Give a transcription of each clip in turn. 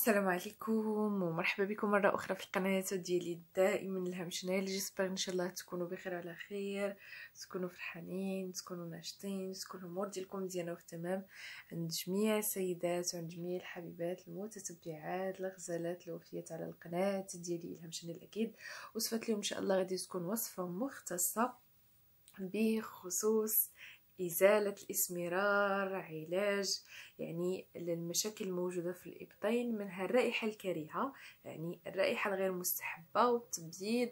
السلام عليكم ومرحبا بكم مرة أخرى في القناة ديالي دائما الهام شنايل جيسبر إن شاء الله تكونوا بخير على خير تكونوا فرحانين تكونوا ناشطين تكون الأمور ديالكم مزيانة وفي تمام عند جميع السيدات وعند جميع الحبيبات المتتبعات الغزالات الوفيات على القناة ديالي الهام شنايل أكيد وصفات اليوم إن شاء الله غادي تكون وصفة مختصة بخصوص إزالة الإسمرار علاج يعني للمشاكل الموجودة في الإبطين منها الرائحة الكريهة يعني الرائحة الغير مستحبة والتبييض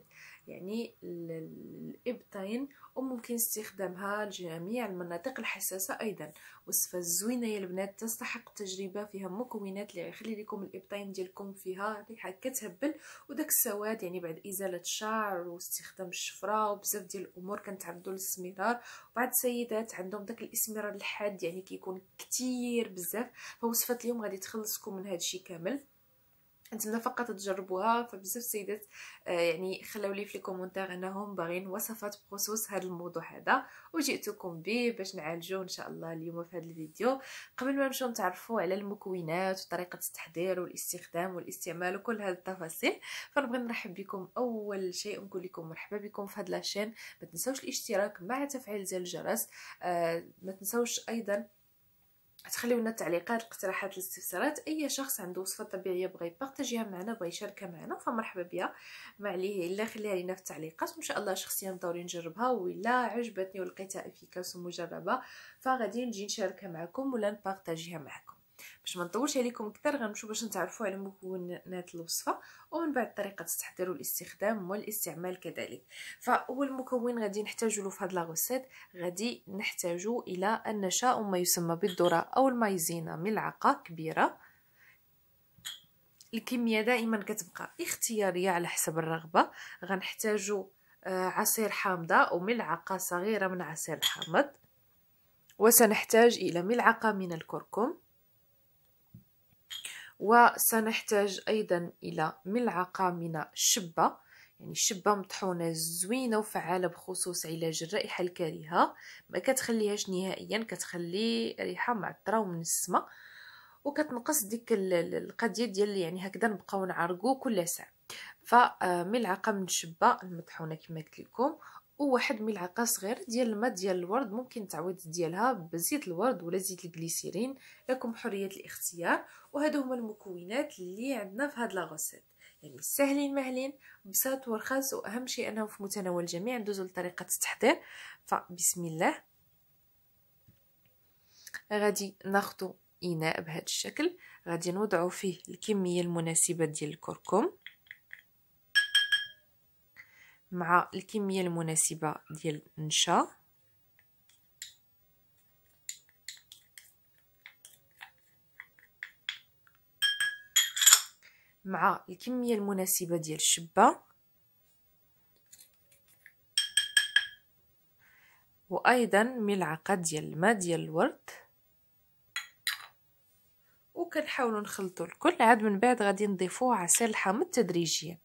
يعني الابطين وممكن استخدامها لجميع المناطق الحساسة أيضا وصفة زوينة يا البنات تستحق التجربة فيها مكونات اللي غيخلي لكم الابطين ديالكم فيها ريحة كتهبل وداك السواد يعني بعد إزالة الشعر واستخدام الشفرة وبزاف ديال الأمور كنتعرضوا للاستمرار وبعض السيدات عندهم داك الإسمرار الحاد يعني كيكون كتير بزاف فوصفة اليوم غادي تخلصكم من هادشي كامل نتمنى فقط تجربوها فبزاف سيدات آه، يعني خلاو لي في كومونتير انهم باغيين وصفات بخصوص هذا الموضوع هذا وجئتكم به باش نعالجوه ان شاء الله اليوم في هذا الفيديو قبل ما نمشيو نتعرفوا على المكونات وطريقه التحضير والاستخدام والاستعمال وكل هذه التفاصيل فنبغي نرحب بكم اول شيء نقول لكم مرحبا بكم في هذا لاشين ما تنساوش الاشتراك مع تفعيل زر الجرس آه، ما تنساوش ايضا تخليونا التعليقات الاقتراحات الاستفسارات اي شخص عنده وصفه طبيعيه بغى يبارطاجيها معنا بغى يشاركها معنا فمرحبا بها ما عليه الا خليها لينا في التعليقات وان شاء الله شخصيا ضروري نجربها ولا عجبتني ولقيتها افيكاس ومجربه فغادي نجي نشاركها معكم ولا نبارطاجيها معكم باش ما نطولش عليكم اكثر غنمشيو باش نتعرفوا على مكونات الوصفه ومن بعد طريقه التحضير والاستخدام والاستعمال كذلك فاول مكون غادي نحتاجو له في هاد لاغوسيت غادي نحتاجو الى النشا وما يسمى بالذره او المايزينا ملعقه كبيره الكميه دائما كتبقى اختياريه على حسب الرغبه غنحتاجو آه، عصير حامضه وملعقه صغيره من عصير الحامض وسنحتاج الى ملعقه من الكركم وسنحتاج أيضا إلى ملعقة من شبة يعني شبة مطحونة زوينة وفعالة بخصوص علاج الرائحة الكريهة ما كتخليهاش نهائيا كتخلي ريحة معطرة ومن السما وكتنقص ديك القضية ديال يعني هكذا نبقاو نعرقو كل ساعة فملعقة من شبة المطحونة كما قلت لكم وواحد ملعقه صغيره ديال الماء ديال الورد ممكن التعويض ديالها بزيت الورد ولا زيت الجليسيرين لكم حريه الاختيار وهذو هما المكونات اللي عندنا في هاد لاغوسيت يعني ساهلين مهلين بساط ورخاص واهم شيء انهم في متناول الجميع ندوزو لطريقه التحضير فبسم الله غادي ناخذ اناء بهذا الشكل غادي نوضعو فيه الكميه المناسبه ديال الكركم مع الكميه المناسبه ديال النشا مع الكميه المناسبه ديال الشبه وايضا ملعقه ديال الماء ديال الورد وكنحاولوا نخلطوا الكل عاد من بعد غادي نضيفوا عسل الحامض تدريجيا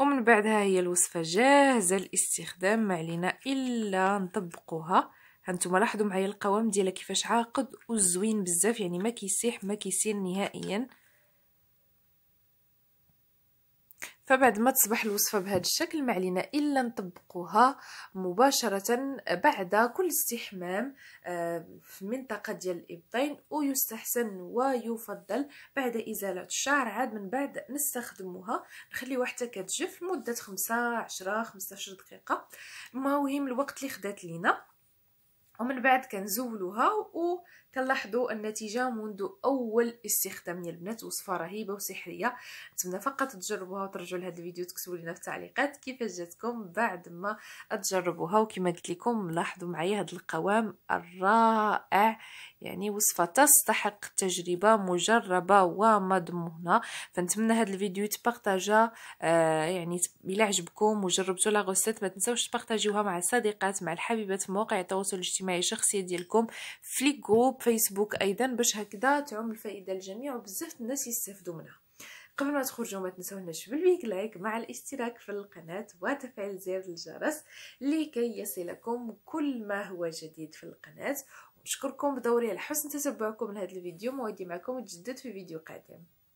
ومن بعدها هي الوصفه جاهزه للاستخدام ما علينا الا نطبقوها هانتوما لاحظوا معايا القوام ديالها كيفاش عاقد وزوين بزاف يعني ما كيسيح ما كيسير نهائيا فبعد ما تصبح الوصفة بهذا الشكل ما علينا إلا نطبقوها مباشرة بعد كل استحمام آه، في منطقة ديال الإبطين ويستحسن ويفضل بعد إزالة الشعر عاد من بعد نستخدموها نخليوها حتى كتجف لمدة عشرة خمسة عشر دقيقة المهم الوقت اللي خدات لينا ومن بعد كنزولوها و كنلاحظوا النتيجه منذ اول استخدام يا البنات وصفه رهيبه وسحريه نتمنى فقط تجربوها وترجعوا لهذا الفيديو تكتبوا لنا في التعليقات كيفاش جاتكم بعد ما تجربوها وكما قلت لكم لاحظوا معايا هذا القوام الرائع يعني وصفه تستحق تجربه مجربه ومضمونه فنتمنى هذا الفيديو تبارطاجا آه يعني الى عجبكم وجربتوا لا ما تنساوش تبارطاجيوها مع الصديقات مع الحبيبات في مواقع التواصل الاجتماعي الشخصيه ديالكم في لي جروب جروب فيسبوك ايضا باش هكذا تعم الفائده للجميع وبزاف الناس يستافدوا منها قبل ما تخرجوا ما تنسوناش بالبيك لايك مع الاشتراك في القناة وتفعيل زر الجرس لكي يصلكم كل ما هو جديد في القناة ونشكركم بدوري على حسن تتبعكم لهذا الفيديو موعدي معكم وتجدد في فيديو قادم